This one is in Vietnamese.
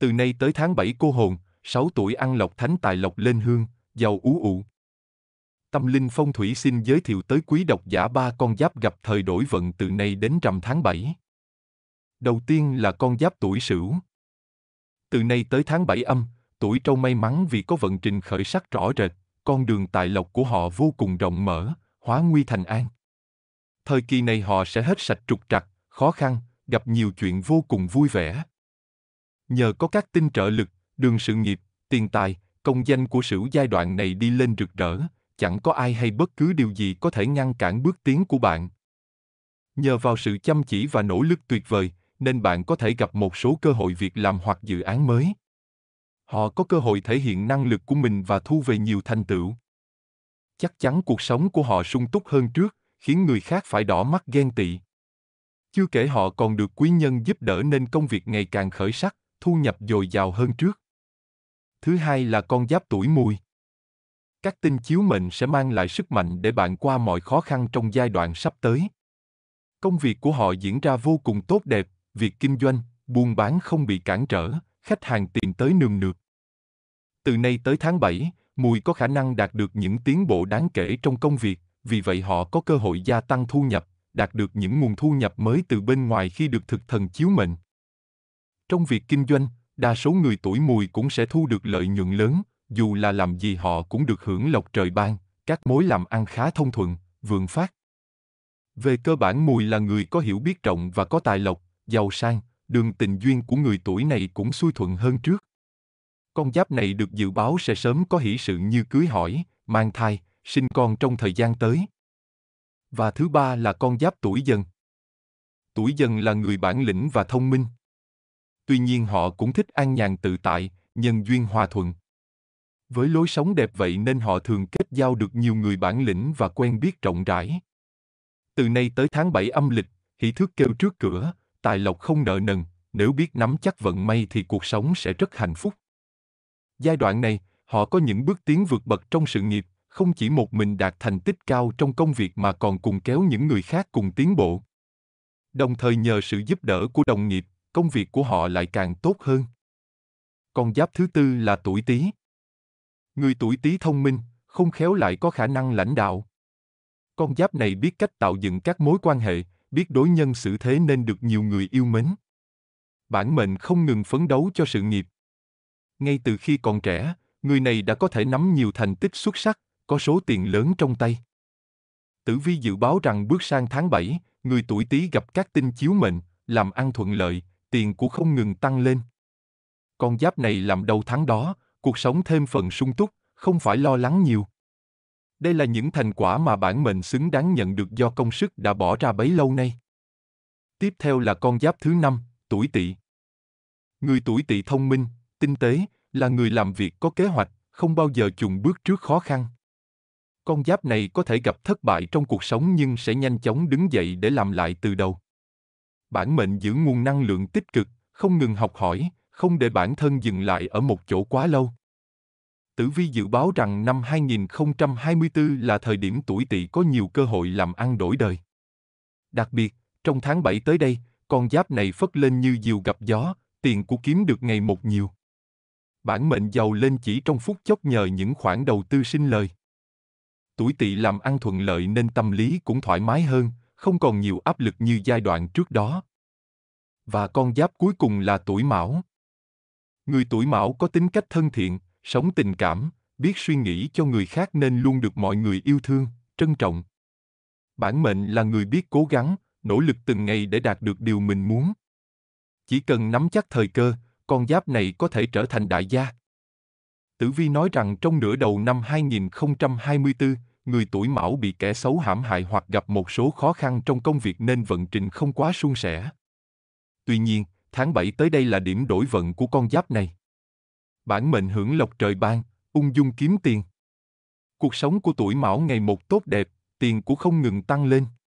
từ nay tới tháng 7 cô hồn, 6 tuổi ăn lộc thánh tài lộc lên hương, giàu ú ụ. Tâm linh phong thủy xin giới thiệu tới quý độc giả ba con giáp gặp thời đổi vận từ nay đến rằm tháng 7. Đầu tiên là con giáp tuổi sửu. Từ nay tới tháng 7 âm, tuổi trâu may mắn vì có vận trình khởi sắc rõ rệt, con đường tài lộc của họ vô cùng rộng mở, hóa nguy thành an. Thời kỳ này họ sẽ hết sạch trục trặc, khó khăn, gặp nhiều chuyện vô cùng vui vẻ, Nhờ có các tinh trợ lực, đường sự nghiệp, tiền tài, công danh của Sửu giai đoạn này đi lên rực rỡ, chẳng có ai hay bất cứ điều gì có thể ngăn cản bước tiến của bạn. Nhờ vào sự chăm chỉ và nỗ lực tuyệt vời, nên bạn có thể gặp một số cơ hội việc làm hoặc dự án mới. Họ có cơ hội thể hiện năng lực của mình và thu về nhiều thành tựu. Chắc chắn cuộc sống của họ sung túc hơn trước, khiến người khác phải đỏ mắt ghen tị. Chưa kể họ còn được quý nhân giúp đỡ nên công việc ngày càng khởi sắc thu nhập dồi dào hơn trước. Thứ hai là con giáp tuổi mùi. Các tinh chiếu mệnh sẽ mang lại sức mạnh để bạn qua mọi khó khăn trong giai đoạn sắp tới. Công việc của họ diễn ra vô cùng tốt đẹp, việc kinh doanh, buôn bán không bị cản trở, khách hàng tìm tới nườm nượp. Từ nay tới tháng 7, Mùi có khả năng đạt được những tiến bộ đáng kể trong công việc, vì vậy họ có cơ hội gia tăng thu nhập, đạt được những nguồn thu nhập mới từ bên ngoài khi được thực thần chiếu mệnh. Trong việc kinh doanh, đa số người tuổi mùi cũng sẽ thu được lợi nhuận lớn, dù là làm gì họ cũng được hưởng lộc trời ban, các mối làm ăn khá thông thuận, vượng phát. Về cơ bản mùi là người có hiểu biết rộng và có tài lộc, giàu sang, đường tình duyên của người tuổi này cũng xuôi thuận hơn trước. Con giáp này được dự báo sẽ sớm có hỷ sự như cưới hỏi, mang thai, sinh con trong thời gian tới. Và thứ ba là con giáp tuổi dần. Tuổi dần là người bản lĩnh và thông minh, tuy nhiên họ cũng thích an nhàn tự tại, nhân duyên hòa thuận. Với lối sống đẹp vậy nên họ thường kết giao được nhiều người bản lĩnh và quen biết rộng rãi. Từ nay tới tháng 7 âm lịch, hỷ thước kêu trước cửa, tài lộc không nợ nần, nếu biết nắm chắc vận may thì cuộc sống sẽ rất hạnh phúc. Giai đoạn này, họ có những bước tiến vượt bậc trong sự nghiệp, không chỉ một mình đạt thành tích cao trong công việc mà còn cùng kéo những người khác cùng tiến bộ. Đồng thời nhờ sự giúp đỡ của đồng nghiệp, công việc của họ lại càng tốt hơn. Con giáp thứ tư là tuổi Tý. Người tuổi Tý thông minh, không khéo lại có khả năng lãnh đạo. Con giáp này biết cách tạo dựng các mối quan hệ, biết đối nhân xử thế nên được nhiều người yêu mến. Bản mệnh không ngừng phấn đấu cho sự nghiệp. Ngay từ khi còn trẻ, người này đã có thể nắm nhiều thành tích xuất sắc, có số tiền lớn trong tay. Tử vi dự báo rằng bước sang tháng 7, người tuổi Tý gặp các tinh chiếu mệnh, làm ăn thuận lợi, tiền của không ngừng tăng lên. Con giáp này làm đầu tháng đó, cuộc sống thêm phần sung túc, không phải lo lắng nhiều. Đây là những thành quả mà bản mệnh xứng đáng nhận được do công sức đã bỏ ra bấy lâu nay. Tiếp theo là con giáp thứ năm, tuổi tỵ. Người tuổi tỵ thông minh, tinh tế, là người làm việc có kế hoạch, không bao giờ chùn bước trước khó khăn. Con giáp này có thể gặp thất bại trong cuộc sống nhưng sẽ nhanh chóng đứng dậy để làm lại từ đầu bản mệnh giữ nguồn năng lượng tích cực, không ngừng học hỏi, không để bản thân dừng lại ở một chỗ quá lâu. Tử Vi dự báo rằng năm 2024 là thời điểm tuổi tỵ có nhiều cơ hội làm ăn đổi đời. Đặc biệt, trong tháng 7 tới đây, con giáp này phất lên như diều gặp gió, tiền của kiếm được ngày một nhiều. Bản mệnh giàu lên chỉ trong phút chốc nhờ những khoản đầu tư sinh lời. Tuổi tỵ làm ăn thuận lợi nên tâm lý cũng thoải mái hơn, không còn nhiều áp lực như giai đoạn trước đó. Và con giáp cuối cùng là tuổi Mão. Người tuổi Mão có tính cách thân thiện, sống tình cảm, biết suy nghĩ cho người khác nên luôn được mọi người yêu thương, trân trọng. Bản mệnh là người biết cố gắng, nỗ lực từng ngày để đạt được điều mình muốn. Chỉ cần nắm chắc thời cơ, con giáp này có thể trở thành đại gia. Tử Vi nói rằng trong nửa đầu năm 2024, người tuổi mão bị kẻ xấu hãm hại hoặc gặp một số khó khăn trong công việc nên vận trình không quá suôn sẻ. Tuy nhiên, tháng 7 tới đây là điểm đổi vận của con giáp này. Bản mệnh hưởng lộc trời ban, ung dung kiếm tiền. Cuộc sống của tuổi mão ngày một tốt đẹp, tiền của không ngừng tăng lên.